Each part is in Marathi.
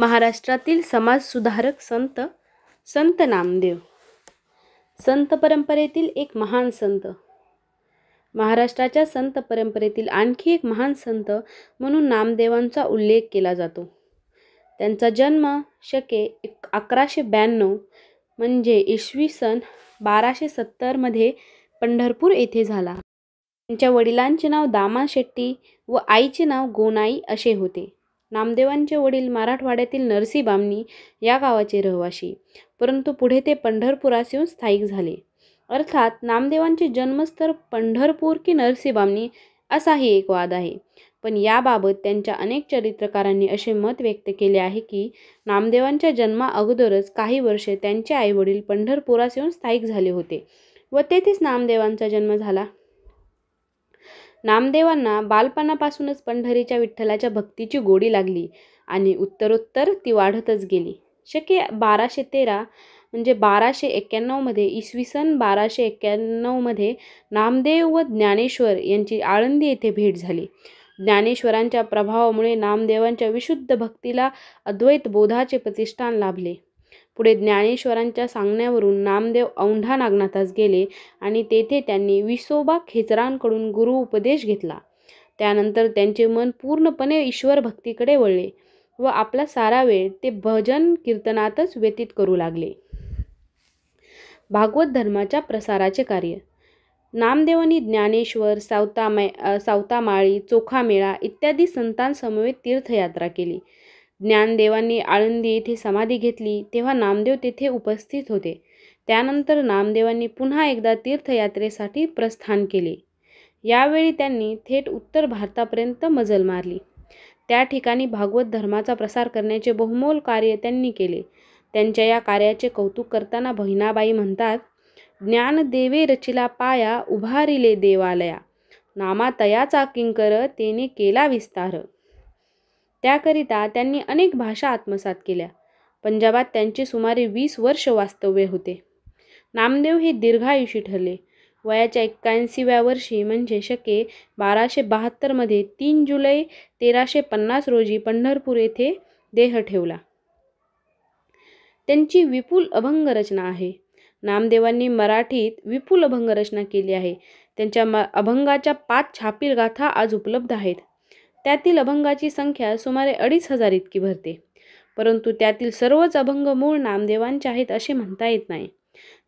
महाराष्ट्रातील समाजसुधारक संत संत नामदेव संत परंपरेतील एक महान संत महाराष्ट्राच्या संत परंपरेतील आणखी एक महान संत म्हणून नामदेवांचा उल्लेख केला जातो त्यांचा जन्म शके एक अकराशे ब्याण्णव म्हणजे इसवी सन बाराशे सत्तरमध्ये पंढरपूर येथे झाला त्यांच्या वडिलांचे नाव दामा शेट्टी व आईचे नाव गोनाई असे होते नामदेवांचे वडील मराठवाड्यातील नरसी या गावाचे रहिवाशी परंतु पुढे ते पंढरपुरास येऊन स्थायिक झाले अर्थात नामदेवांचे जन्मस्थळ पंढरपूर की नरसी असाही एक वाद आहे पण याबाबत त्यांच्या अनेक चरित्रकारांनी असे मत व्यक्त केले आहे की नामदेवांच्या जन्मा अगोदरच काही वर्षे त्यांचे आईवडील पंढरपुरास येऊन स्थायिक झाले होते व तेथेच नामदेवांचा जन्म झाला नामदेवांना बालपणापासूनच पंढरीच्या विठ्ठलाच्या भक्तीची गोडी लागली आणि उत्तरोत्तर ती वाढतच गेली शक्य बाराशे तेरा म्हणजे बाराशे एक्क्याण्णवमध्ये इसवी सन बाराशे एक्क्याण्णवमध्ये नामदेव व ज्ञानेश्वर यांची आळंदी येथे भेट झाली ज्ञानेश्वरांच्या प्रभावामुळे नामदेवांच्या विशुद्ध भक्तीला अद्वैत बोधाचे प्रतिष्ठान लाभले पुढे ज्ञानेश्वरांच्या सांगण्यावरून नामदेव औंढा नागनाथास गेले आणि तेथे त्यांनी विसोबा खेचरांकडून गुरु उपदेश घेतला त्यानंतर त्यांचे मन पूर्णपणे ईश्वर भक्तीकडे वळले व आपला सारा वेळ ते भजन कीर्तनातच व्यतीत करू लागले भागवत धर्माच्या प्रसाराचे कार्य नामदेवांनी ज्ञानेश्वर सावतामय सावतामाळी चोखामेळा इत्यादी संतांसमवेत तीर्थयात्रा केली ज्ञानदेवांनी आळंदी येथे समाधी घेतली तेव्हा नामदेव तेथे उपस्थित होते त्यानंतर नामदेवांनी पुन्हा एकदा तीर्थयात्रेसाठी प्रस्थान केले यावेळी त्यांनी थेट उत्तर भारतापर्यंत मजल मारली त्या ठिकाणी भागवत धर्माचा प्रसार करण्याचे बहुमोल कार्य त्यांनी केले त्यांच्या या कार्याचे कौतुक करताना बहिणाबाई म्हणतात ज्ञानदेवे रचिला पाया उभारिले देवालया नामा तयाचा किंकर तेने केला विस्तार त्याकरिता त्यांनी अनेक भाषा आत्मसात केल्या पंजाबात त्यांचे सुमारे वीस वर्ष वास्तव्य होते नामदेव हे दीर्घायुषी ठरले वयाच्या एक्क्याऐंशीव्या वर्षी म्हणजे शके बाराशे बहात्तरमध्ये तीन जुलै तेराशे पन्नास रोजी पंढरपूर येथे देह ठेवला त्यांची विपुल अभंग रचना आहे नामदेवांनी मराठीत विपुल अभंग रचना केली आहे त्यांच्या म अभंगाच्या पाच छापील गाथा आज उपलब्ध आहेत त्यातील अभंगाची संख्या सुमारे अडीच हजार इतकी भरते परंतु त्यातील सर्वच अभंग मूळ नामदेवांचे आहेत असे म्हणता येत नाही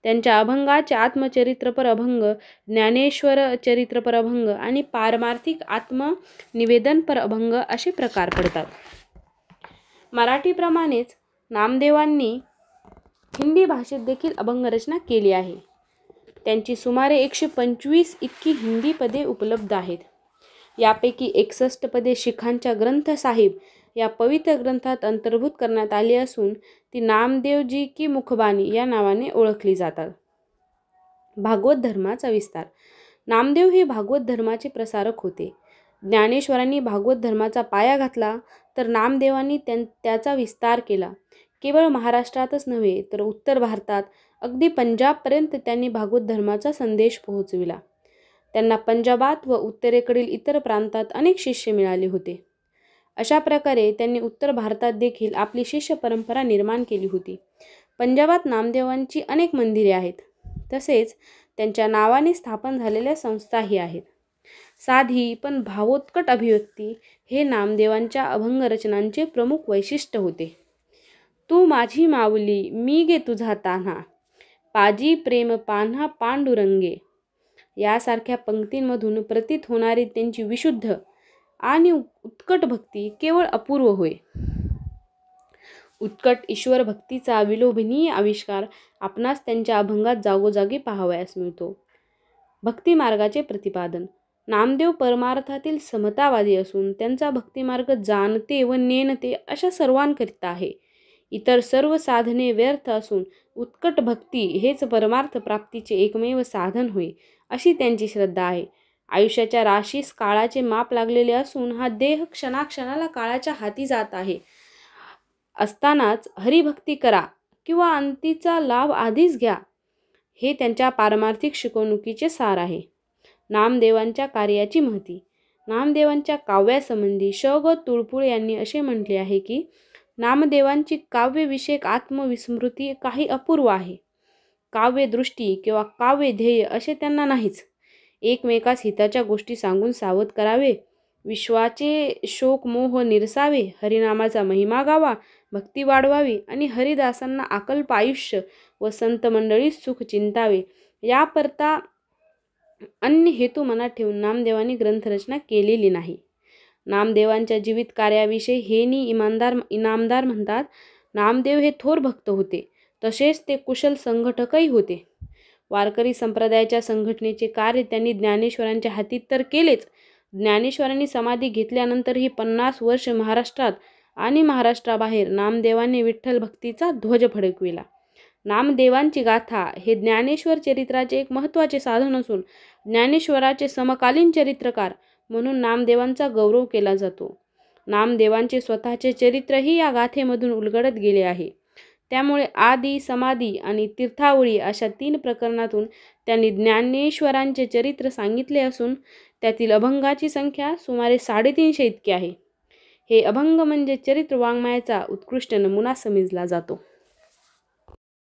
त्यांच्या अभंगाचे आत्मचरित्रपर अभंग ज्ञानेश्वर चरित्रपर अभंग आणि पारमार्थिक आत्मनिवेदनपर अभंग असे प्रकार पडतात मराठीप्रमाणेच नामदेवांनी हिंदी भाषेत देखील अभंगरचना केली आहे त्यांची सुमारे एकशे पंचवीस इतकी हिंदी पदे उपलब्ध आहेत यापैकी एकसष्ट पदे शिखांच्या साहिब या पवित्र ग्रंथात अंतर्भूत करण्यात आली असून ती नामदेवजी की मुखबानी या नावाने ओळखली जातात भागवत धर्माचा विस्तार नामदेव हे भागवत धर्माचे प्रसारक होते ज्ञानेश्वरांनी भागवत धर्माचा पाया घातला तर नामदेवांनी त्यां त्याचा विस्तार केला केवळ महाराष्ट्रातच नव्हे तर उत्तर भारतात अगदी पंजाबपर्यंत त्यांनी भागवत धर्माचा संदेश पोहोचविला त्यांना पंजाबात व उत्तरेकडील इतर प्रांतात अनेक शिष्य मिळाले होते अशा प्रकारे त्यांनी उत्तर भारतात देखील आपली शिष्य परंपरा निर्माण केली होती पंजाबात नामदेवांची अनेक मंदिरे आहेत तसेच त्यांच्या नावाने स्थापन झालेल्या संस्थाही आहेत साधी पण भावोत्कट अभिव्यक्ती हे नामदेवांच्या अभंग रचनांचे प्रमुख वैशिष्ट्य होते तू माझी माऊली मी गे तुझा तान्हा पाजी प्रेम पान्हा पांडुरंगे यासारख्या पंक्तींमधून प्रतीत होणारी त्यांची विशुद्ध आणि उत्कट भक्ती केवळ अपूर्व होय उत्कट ईश्वर भक्तीचा विलोभनीय आविष्कार आपणास त्यांच्या अभंगात जागोजागी पाहावयास मिळतो भक्तिमार्गाचे प्रतिपादन नामदेव परमार्थातील समतावादी असून त्यांचा भक्तिमार्ग जाणते व नेणते अशा सर्वांकरिता आहे इतर सर्व साधने व्यर्थ असून उत्कट भक्ती हेच परमार्थ प्राप्तीचे एकमेव साधन होय अशी त्यांची श्रद्धा आहे आयुष्याच्या राशीस काळाचे माप लागलेले असून हा देह क्षणाक्षणाला काळाच्या हाती जात आहे असतानाच हरिभक्ती करा किंवा अंतीचा लाभ आधीच घ्या हे त्यांच्या पारमार्थिक शिकवणुकीचे सार आहे नामदेवांच्या कार्याची महती नामदेवांच्या काव्यासंबंधी श ग तुळपुळ यांनी असे म्हटले आहे की नामदेवांची काव्यविषयक आत्मविस्मृती काही अपूर्व आहे काव्यदृष्टी किंवा ध्येय असे त्यांना नाहीच एकमेकास हिताच्या गोष्टी सांगून सावध करावे विश्वाचे शोक मोह निरसावे हरिनामाचा महिमा गावा भक्ती वाढवावी आणि हरिदासांना अकल्प आयुष्य व संत मंडळी सुख चिंतावे याकरता अन्य हेतू मनात ठेवून नामदेवांनी ग्रंथरचना केलेली नाही नामदेवांच्या जीवित कार्याविषयी हेनी इमानदार इनामदार म्हणतात नामदेव हे थोर भक्त होते तसेच ते कुशल संघटकही होते वारकरी संप्रदायाच्या संघटनेचे कार्य त्यांनी ज्ञानेश्वरांच्या हातीत तर केलेच ज्ञानेश्वरांनी समाधी घेतल्यानंतरही पन्नास वर्ष महाराष्ट्रात आणि महाराष्ट्राबाहेर नामदेवांनी विठ्ठल भक्तीचा ध्वज फडकविला नामदेवांची गाथा हे ज्ञानेश्वर चरित्राचे एक महत्त्वाचे साधन असून ज्ञानेश्वराचे समकालीन चरित्रकार म्हणून नामदेवांचा गौरव केला जातो नामदेवांचे स्वतःचे चरित्रही या गाथेमधून उलगडत गेले आहे त्यामुळे आदी समाधी आणि तीर्थावळी अशा तीन प्रकरणातून त्यांनी ज्ञानेश्वरांचे चरित्र सांगितले असून त्यातील अभंगाची संख्या सुमारे साडेतीनशे इतकी आहे हे अभंग म्हणजे चरित्र वाङ्मयाचा उत्कृष्ट नमुना समजला जातो